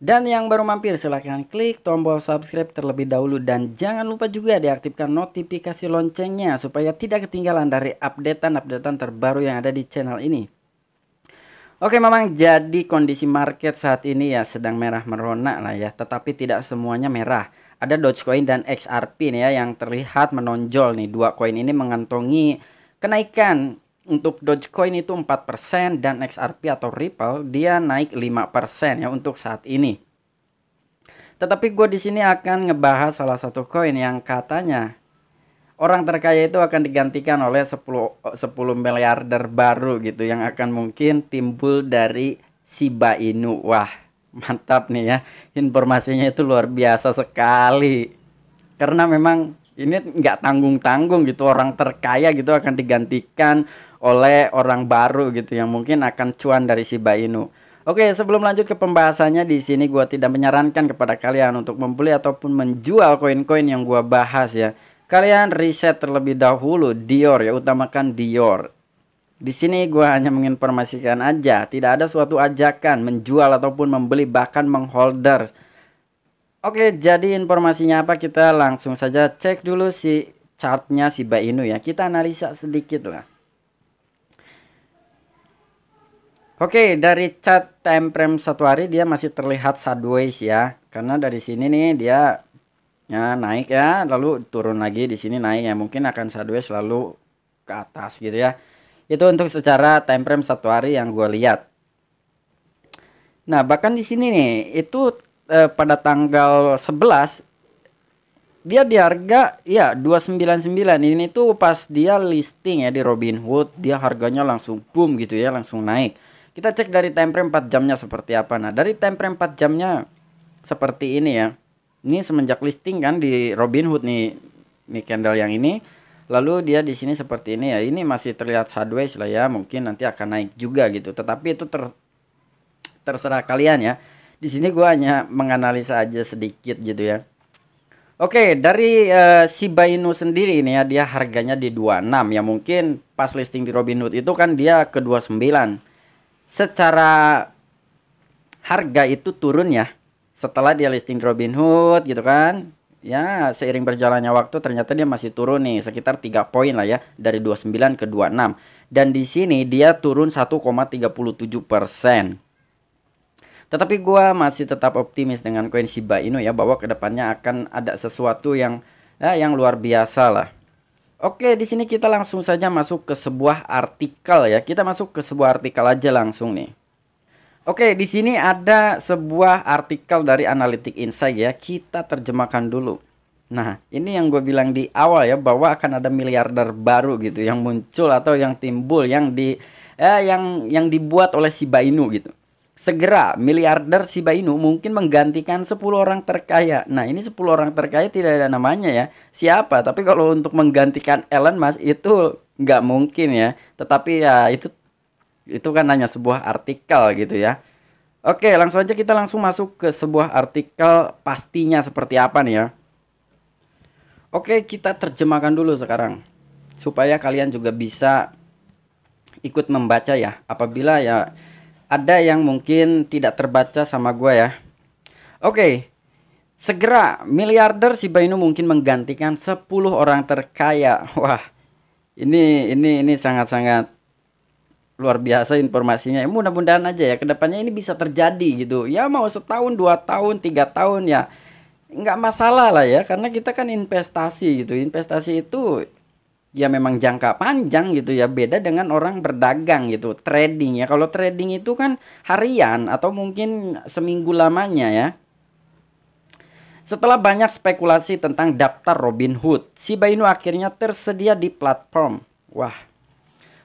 dan yang baru mampir silahkan klik tombol subscribe terlebih dahulu dan jangan lupa juga diaktifkan notifikasi loncengnya supaya tidak ketinggalan dari updatean-updatean terbaru yang ada di channel ini. Oke memang jadi kondisi market saat ini ya sedang merah merona lah ya tetapi tidak semuanya merah. Ada Dogecoin dan XRP nih ya yang terlihat menonjol nih dua koin ini mengantongi kenaikan untuk Dogecoin itu 4% dan XRP atau Ripple dia naik 5% ya untuk saat ini. Tetapi gue di sini akan ngebahas salah satu koin yang katanya orang terkaya itu akan digantikan oleh 10 10 miliarder baru gitu yang akan mungkin timbul dari Shiba Inu. Wah, mantap nih ya. Informasinya itu luar biasa sekali. Karena memang ini nggak tanggung-tanggung gitu orang terkaya gitu akan digantikan oleh orang baru gitu yang mungkin akan cuan dari Shiba Inu. Oke, sebelum lanjut ke pembahasannya di sini gua tidak menyarankan kepada kalian untuk membeli ataupun menjual koin-koin yang gua bahas ya. Kalian riset terlebih dahulu Dior ya, utamakan Dior. Di sini gue hanya menginformasikan aja, tidak ada suatu ajakan menjual ataupun membeli bahkan mengholder. Oke, jadi informasinya apa kita langsung saja cek dulu si chartnya si Bainu ya. Kita analisa sedikit lah. Oke, dari chat time frame satu hari dia masih terlihat sideways ya. Karena dari sini nih dia ya naik ya, lalu turun lagi di sini naik ya. Mungkin akan sideways lalu ke atas gitu ya. Itu untuk secara time frame satu hari yang gue lihat. Nah, bahkan di sini nih itu eh, pada tanggal 11 dia di harga ya 299 ini tuh pas dia listing ya di Robinhood dia harganya langsung boom gitu ya langsung naik kita cek dari time frame 4 jamnya seperti apa. Nah, dari time frame 4 jamnya seperti ini ya. Ini semenjak listing kan di Robinhood nih, nih candle yang ini. Lalu dia di sini seperti ini ya. Ini masih terlihat sideways lah ya. Mungkin nanti akan naik juga gitu. Tetapi itu ter terserah kalian ya. Di sini gua hanya menganalisa aja sedikit gitu ya. Oke, dari uh, eh, Shiba Inu sendiri ini ya, dia harganya di 26 ya mungkin pas listing di Robinhood itu kan dia ke 29 secara harga itu turun ya setelah dia listing Robinhood gitu kan ya seiring berjalannya waktu ternyata dia masih turun nih sekitar 3 poin lah ya dari 29 ke 26 dan di sini dia turun 1,37 persen tetapi gua masih tetap optimis dengan koin Shiba Inu ya bahwa kedepannya akan ada sesuatu yang ya, yang luar biasa lah Oke, di sini kita langsung saja masuk ke sebuah artikel ya. Kita masuk ke sebuah artikel aja langsung nih. Oke, di sini ada sebuah artikel dari Analytic Insight ya. Kita terjemahkan dulu. Nah, ini yang gue bilang di awal ya bahwa akan ada miliarder baru gitu yang muncul atau yang timbul yang di eh, yang yang dibuat oleh Shiba Inu gitu. Segera miliarder Shiba Inu mungkin menggantikan 10 orang terkaya. Nah, ini 10 orang terkaya tidak ada namanya ya. Siapa? Tapi kalau untuk menggantikan Elon Musk itu nggak mungkin ya. Tetapi ya itu itu kan hanya sebuah artikel gitu ya. Oke, langsung aja kita langsung masuk ke sebuah artikel pastinya seperti apa nih ya. Oke, kita terjemahkan dulu sekarang supaya kalian juga bisa ikut membaca ya. Apabila ya ada yang mungkin tidak terbaca sama gue ya. Oke, okay. segera miliarder si Inu mungkin menggantikan 10 orang terkaya. Wah, ini ini ini sangat-sangat luar biasa informasinya. Ya, mudah-mudahan aja ya kedepannya ini bisa terjadi gitu. Ya mau setahun, dua tahun, tiga tahun ya nggak masalah lah ya karena kita kan investasi gitu. Investasi itu ya memang jangka panjang gitu ya beda dengan orang berdagang gitu trading ya kalau trading itu kan harian atau mungkin seminggu lamanya ya setelah banyak spekulasi tentang daftar Robin Hood Shiba Inu akhirnya tersedia di platform wah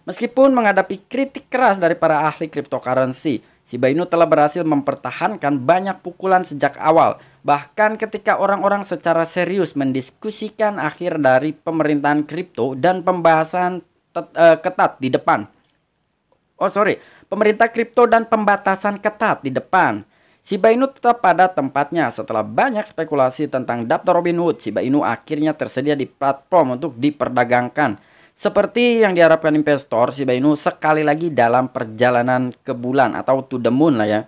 meskipun menghadapi kritik keras dari para ahli cryptocurrency Shiba Inu telah berhasil mempertahankan banyak pukulan sejak awal Bahkan ketika orang-orang secara serius mendiskusikan akhir dari pemerintahan kripto dan pembahasan eh, ketat di depan. Oh sorry, pemerintah kripto dan pembatasan ketat di depan. Shiba Inu tetap pada tempatnya setelah banyak spekulasi tentang daftar hood Shiba Inu akhirnya tersedia di platform untuk diperdagangkan. Seperti yang diharapkan investor, Shiba Inu sekali lagi dalam perjalanan ke bulan atau to the moon lah ya.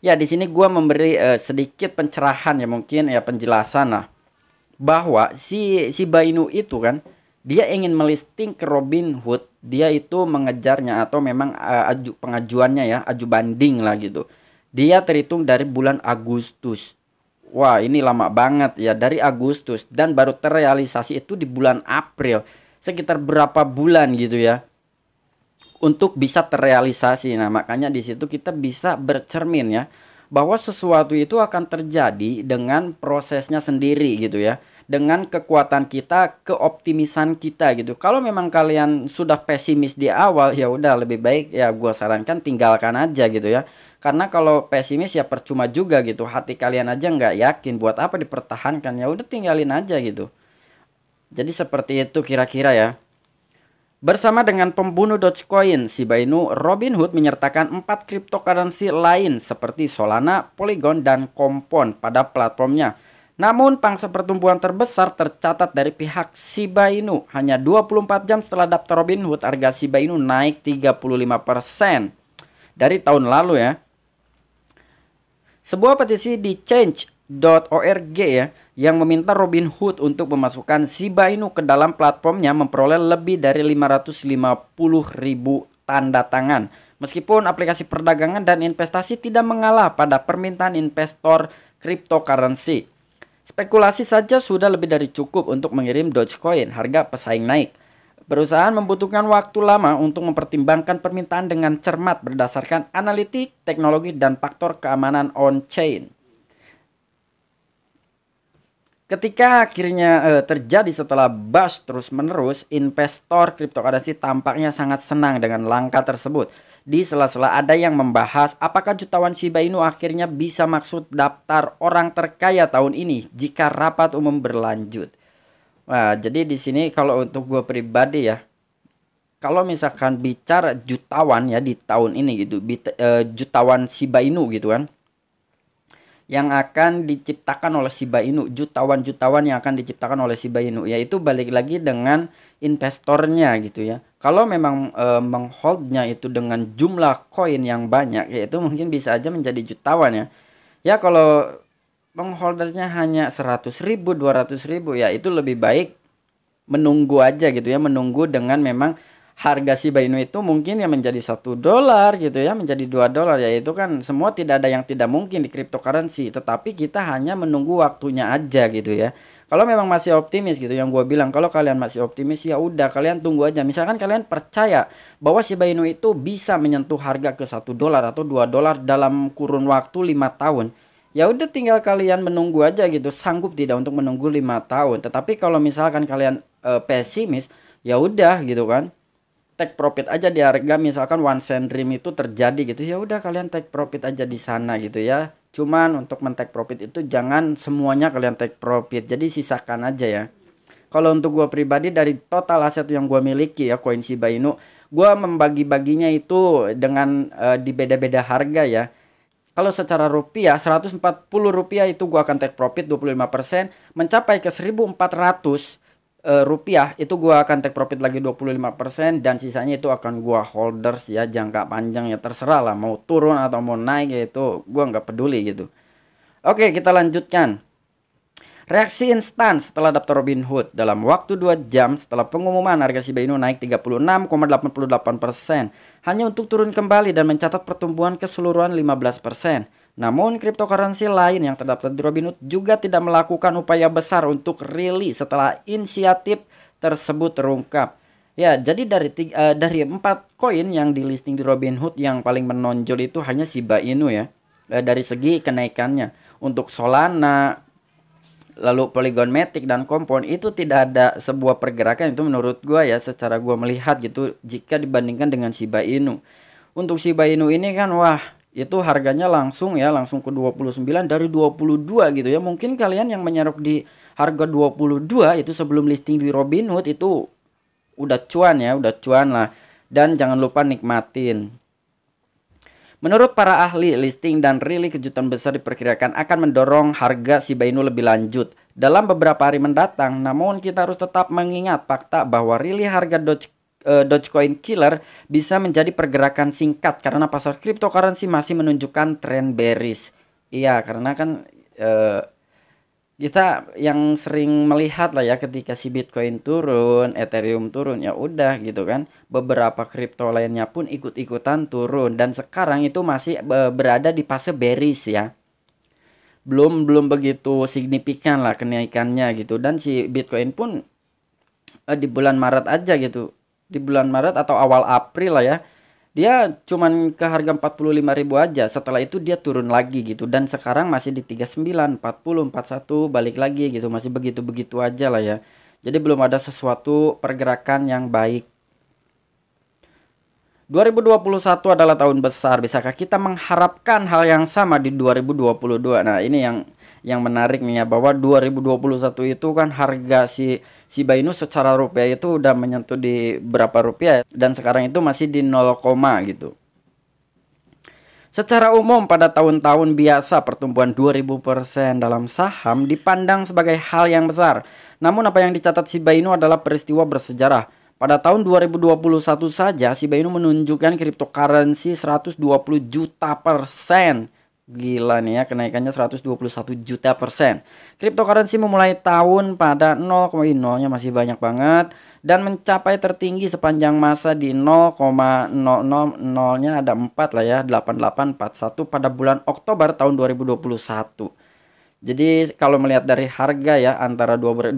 Ya, di sini gue memberi uh, sedikit pencerahan ya mungkin ya penjelasan lah bahwa si si Bainu itu kan dia ingin melisting ke Robin Hood, dia itu mengejarnya atau memang uh, aju, pengajuannya ya, aju banding lah gitu. Dia terhitung dari bulan Agustus. Wah, ini lama banget ya dari Agustus dan baru terrealisasi itu di bulan April. Sekitar berapa bulan gitu ya untuk bisa terrealisasi. Nah, makanya di situ kita bisa bercermin ya bahwa sesuatu itu akan terjadi dengan prosesnya sendiri gitu ya dengan kekuatan kita, keoptimisan kita gitu. Kalau memang kalian sudah pesimis di awal, ya udah lebih baik ya gue sarankan tinggalkan aja gitu ya. Karena kalau pesimis ya percuma juga gitu. Hati kalian aja nggak yakin buat apa dipertahankan ya udah tinggalin aja gitu. Jadi seperti itu kira-kira ya. Bersama dengan pembunuh Dogecoin, Shiba Inu, Robinhood menyertakan empat cryptocurrency lain seperti Solana, Polygon, dan Compound pada platformnya. Namun, pangsa pertumbuhan terbesar tercatat dari pihak Shiba Inu. Hanya 24 jam setelah daftar Robinhood, harga Shiba Inu naik 35% dari tahun lalu ya. Sebuah petisi di Change .org ya yang meminta Robin Hood untuk memasukkan Shiba Inu ke dalam platformnya memperoleh lebih dari 550 ribu tanda tangan. Meskipun aplikasi perdagangan dan investasi tidak mengalah pada permintaan investor cryptocurrency. Spekulasi saja sudah lebih dari cukup untuk mengirim Dogecoin harga pesaing naik. Perusahaan membutuhkan waktu lama untuk mempertimbangkan permintaan dengan cermat berdasarkan analitik, teknologi, dan faktor keamanan on-chain. Ketika akhirnya eh, terjadi setelah bus terus-menerus, investor cryptocurrency tampaknya sangat senang dengan langkah tersebut. Di sela-sela ada yang membahas apakah jutawan Shiba Inu akhirnya bisa maksud daftar orang terkaya tahun ini jika rapat umum berlanjut. Nah, jadi di sini kalau untuk gue pribadi ya, kalau misalkan bicara jutawan ya di tahun ini gitu, eh, jutawan Shiba Inu gitu kan yang akan diciptakan oleh Shiba Inu, jutawan-jutawan yang akan diciptakan oleh Shiba Inu, yaitu balik lagi dengan investornya gitu ya. Kalau memang e, mengholdnya itu dengan jumlah koin yang banyak, yaitu mungkin bisa aja menjadi jutawan ya. Ya kalau mengholdernya hanya 100 ribu, 200 ribu ya itu lebih baik menunggu aja gitu ya, menunggu dengan memang harga Shiba Inu itu mungkin ya menjadi satu dolar gitu ya menjadi dua dolar ya itu kan semua tidak ada yang tidak mungkin di cryptocurrency tetapi kita hanya menunggu waktunya aja gitu ya kalau memang masih optimis gitu yang gue bilang kalau kalian masih optimis ya udah kalian tunggu aja misalkan kalian percaya bahwa Shiba Inu itu bisa menyentuh harga ke satu dolar atau dua dolar dalam kurun waktu lima tahun ya udah tinggal kalian menunggu aja gitu sanggup tidak untuk menunggu lima tahun tetapi kalau misalkan kalian e, pesimis ya udah gitu kan take profit aja di harga misalkan one cent dream itu terjadi gitu ya udah kalian take profit aja di sana gitu ya cuman untuk men take profit itu jangan semuanya kalian take profit jadi sisakan aja ya kalau untuk gue pribadi dari total aset yang gue miliki ya koin Shiba Inu gue membagi-baginya itu dengan uh, di beda-beda harga ya kalau secara rupiah 140 rupiah itu gue akan take profit 25% mencapai ke 1400 uh, rupiah itu gua akan take profit lagi 25% dan sisanya itu akan gua holders ya jangka panjang ya terserah lah mau turun atau mau naik ya itu gua nggak peduli gitu. Oke, kita lanjutkan. Reaksi instan setelah daftar hood dalam waktu 2 jam setelah pengumuman harga Shiba Inu naik 36,88%, hanya untuk turun kembali dan mencatat pertumbuhan keseluruhan 15%. Namun, cryptocurrency lain yang terdaftar di Robinhood juga tidak melakukan upaya besar untuk rilis setelah inisiatif tersebut terungkap. Ya, jadi dari tiga, uh, eh, dari empat koin yang di listing di Robinhood yang paling menonjol itu hanya Shiba Inu ya. Uh, dari segi kenaikannya. Untuk Solana, lalu Polygon Matic dan Compound itu tidak ada sebuah pergerakan itu menurut gua ya secara gua melihat gitu jika dibandingkan dengan Shiba Inu. Untuk Shiba Inu ini kan wah itu harganya langsung ya langsung ke 29 dari 22 gitu ya mungkin kalian yang menyerok di harga 22 itu sebelum listing di Robinhood itu udah cuan ya udah cuan lah dan jangan lupa nikmatin Menurut para ahli, listing dan rilis kejutan besar diperkirakan akan mendorong harga Shiba Inu lebih lanjut dalam beberapa hari mendatang. Namun kita harus tetap mengingat fakta bahwa rilis harga Doge Eh, Dogecoin killer bisa menjadi pergerakan singkat karena pasar cryptocurrency masih menunjukkan tren bearish. Iya, karena kan uh, kita yang sering melihat lah ya ketika si Bitcoin turun, Ethereum turun ya udah gitu kan. Beberapa kripto lainnya pun ikut-ikutan turun dan sekarang itu masih berada di fase bearish ya. Belum belum begitu signifikan lah kenaikannya gitu dan si Bitcoin pun eh, di bulan Maret aja gitu di bulan Maret atau awal April lah ya dia cuman ke harga ribu aja setelah itu dia turun lagi gitu dan sekarang masih di 39 40 41 balik lagi gitu masih begitu-begitu aja lah ya jadi belum ada sesuatu pergerakan yang baik 2021 adalah tahun besar bisakah kita mengharapkan hal yang sama di 2022 nah ini yang yang menarik nih ya bahwa 2021 itu kan harga si Shiba Inu secara rupiah itu udah menyentuh di berapa rupiah ya, dan sekarang itu masih di 0, gitu. Secara umum pada tahun-tahun biasa pertumbuhan 2000% dalam saham dipandang sebagai hal yang besar. Namun apa yang dicatat Shiba Inu adalah peristiwa bersejarah. Pada tahun 2021 saja Shiba Inu menunjukkan cryptocurrency 120 juta persen Gila nih ya, kenaikannya 121 juta persen. Cryptocurrency memulai tahun pada 0,0-nya masih banyak banget dan mencapai tertinggi sepanjang masa di 0,000-nya ada 4 lah ya, 8841 pada bulan Oktober tahun 2021. Jadi kalau melihat dari harga ya antara 2021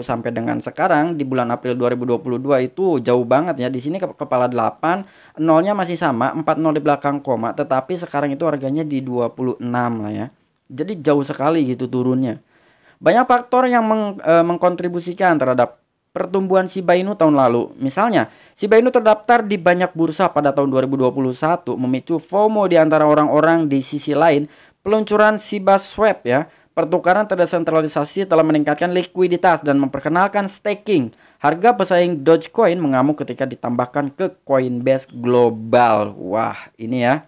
sampai dengan sekarang di bulan April 2022 itu jauh banget ya. Di sini ke kepala 8, nolnya masih sama, 40 di belakang koma, tetapi sekarang itu harganya di 26 lah ya. Jadi jauh sekali gitu turunnya. Banyak faktor yang meng, e, mengkontribusikan terhadap pertumbuhan Shiba Inu tahun lalu. Misalnya, Shiba Inu terdaftar di banyak bursa pada tahun 2021 memicu FOMO di antara orang-orang di sisi lain peluncuran Siba Swap ya. Pertukaran terdesentralisasi telah meningkatkan likuiditas dan memperkenalkan staking. Harga pesaing Dogecoin mengamuk ketika ditambahkan ke Coinbase Global. Wah, ini ya.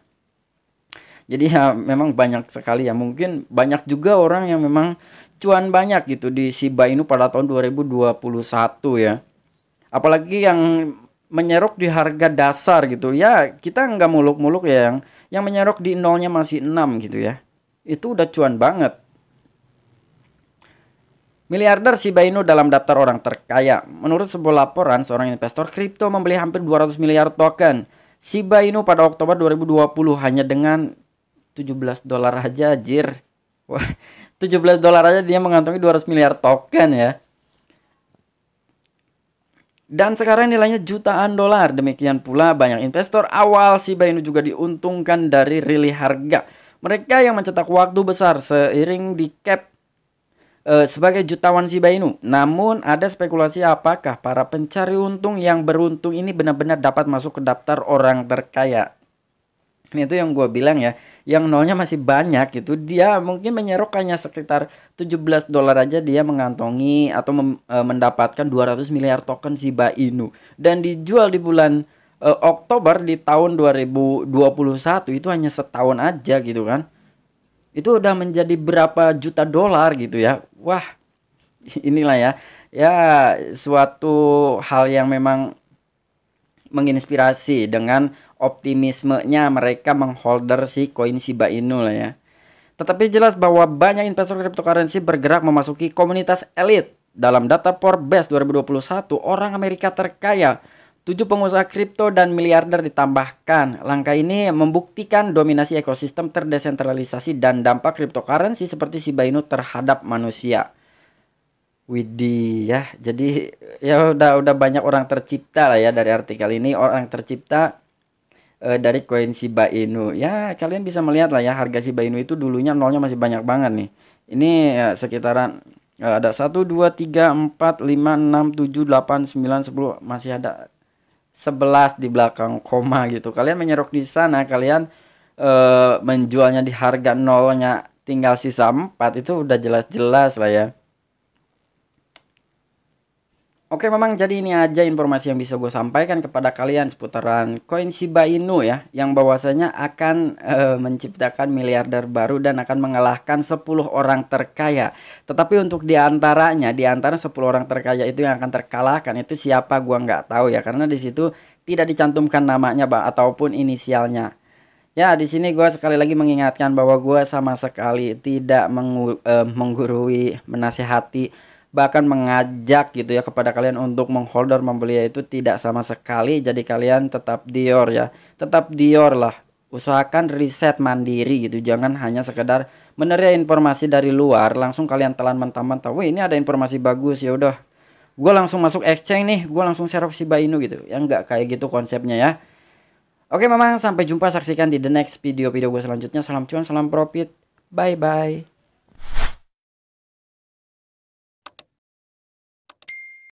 Jadi ya memang banyak sekali ya. Mungkin banyak juga orang yang memang cuan banyak gitu di Shiba Inu pada tahun 2021 ya. Apalagi yang menyerok di harga dasar gitu. Ya, kita nggak muluk-muluk ya yang yang menyerok di nolnya masih 6 gitu ya itu udah cuan banget. Miliarder Shiba Inu dalam daftar orang terkaya. Menurut sebuah laporan, seorang investor kripto membeli hampir 200 miliar token Shiba Inu pada Oktober 2020 hanya dengan 17 dolar aja, jir. Wah, 17 dolar aja dia mengantongi 200 miliar token ya. Dan sekarang nilainya jutaan dolar. Demikian pula banyak investor awal Shiba Inu juga diuntungkan dari rally harga. Mereka yang mencetak waktu besar seiring di cap e, sebagai jutawan Shiba Inu. Namun ada spekulasi apakah para pencari untung yang beruntung ini benar-benar dapat masuk ke daftar orang terkaya. Ini itu yang gue bilang ya, yang nolnya masih banyak gitu. dia mungkin menyerok hanya sekitar 17 dolar aja dia mengantongi atau mem, e, mendapatkan 200 miliar token Shiba Inu dan dijual di bulan eh, Oktober di tahun 2021 itu hanya setahun aja gitu kan itu udah menjadi berapa juta dolar gitu ya wah inilah ya ya suatu hal yang memang menginspirasi dengan optimismenya mereka mengholder si koin Shiba Inu lah ya. Tetapi jelas bahwa banyak investor cryptocurrency bergerak memasuki komunitas elit. Dalam data Forbes 2021, orang Amerika terkaya Tujuh pengusaha kripto dan miliarder ditambahkan. Langkah ini membuktikan dominasi ekosistem terdesentralisasi dan dampak cryptocurrency seperti Shiba Inu terhadap manusia. widi ya, jadi ya udah udah banyak orang tercipta lah ya dari artikel ini orang tercipta uh, dari koin Shiba Inu. Ya kalian bisa melihat lah ya harga Shiba Inu itu dulunya nolnya masih banyak banget nih. Ini ya, sekitaran eh, ada satu dua tiga empat lima enam tujuh delapan sembilan sepuluh masih ada 11 di belakang koma gitu. Kalian menyerok di sana, kalian e, menjualnya di harga nolnya tinggal sisa 4 itu udah jelas-jelas lah ya. Oke memang jadi ini aja informasi yang bisa gue sampaikan kepada kalian seputaran koin Shiba Inu ya yang bahwasanya akan e, menciptakan miliarder baru dan akan mengalahkan 10 orang terkaya. Tetapi untuk diantaranya diantara 10 orang terkaya itu yang akan terkalahkan itu siapa gue nggak tahu ya karena di situ tidak dicantumkan namanya bang ataupun inisialnya. Ya, di sini gue sekali lagi mengingatkan bahwa gue sama sekali tidak eh, menggurui, menasihati bahkan mengajak gitu ya kepada kalian untuk mengholder membeli ya, itu tidak sama sekali jadi kalian tetap Dior ya tetap Dior lah usahakan riset mandiri gitu jangan hanya sekedar menerima informasi dari luar langsung kalian telan mentah-mentah wih ini ada informasi bagus ya udah gue langsung masuk exchange nih gue langsung share Shiba Inu gitu yang nggak kayak gitu konsepnya ya Oke memang sampai jumpa saksikan di the next video-video gue selanjutnya. Salam cuan, salam profit. Bye-bye.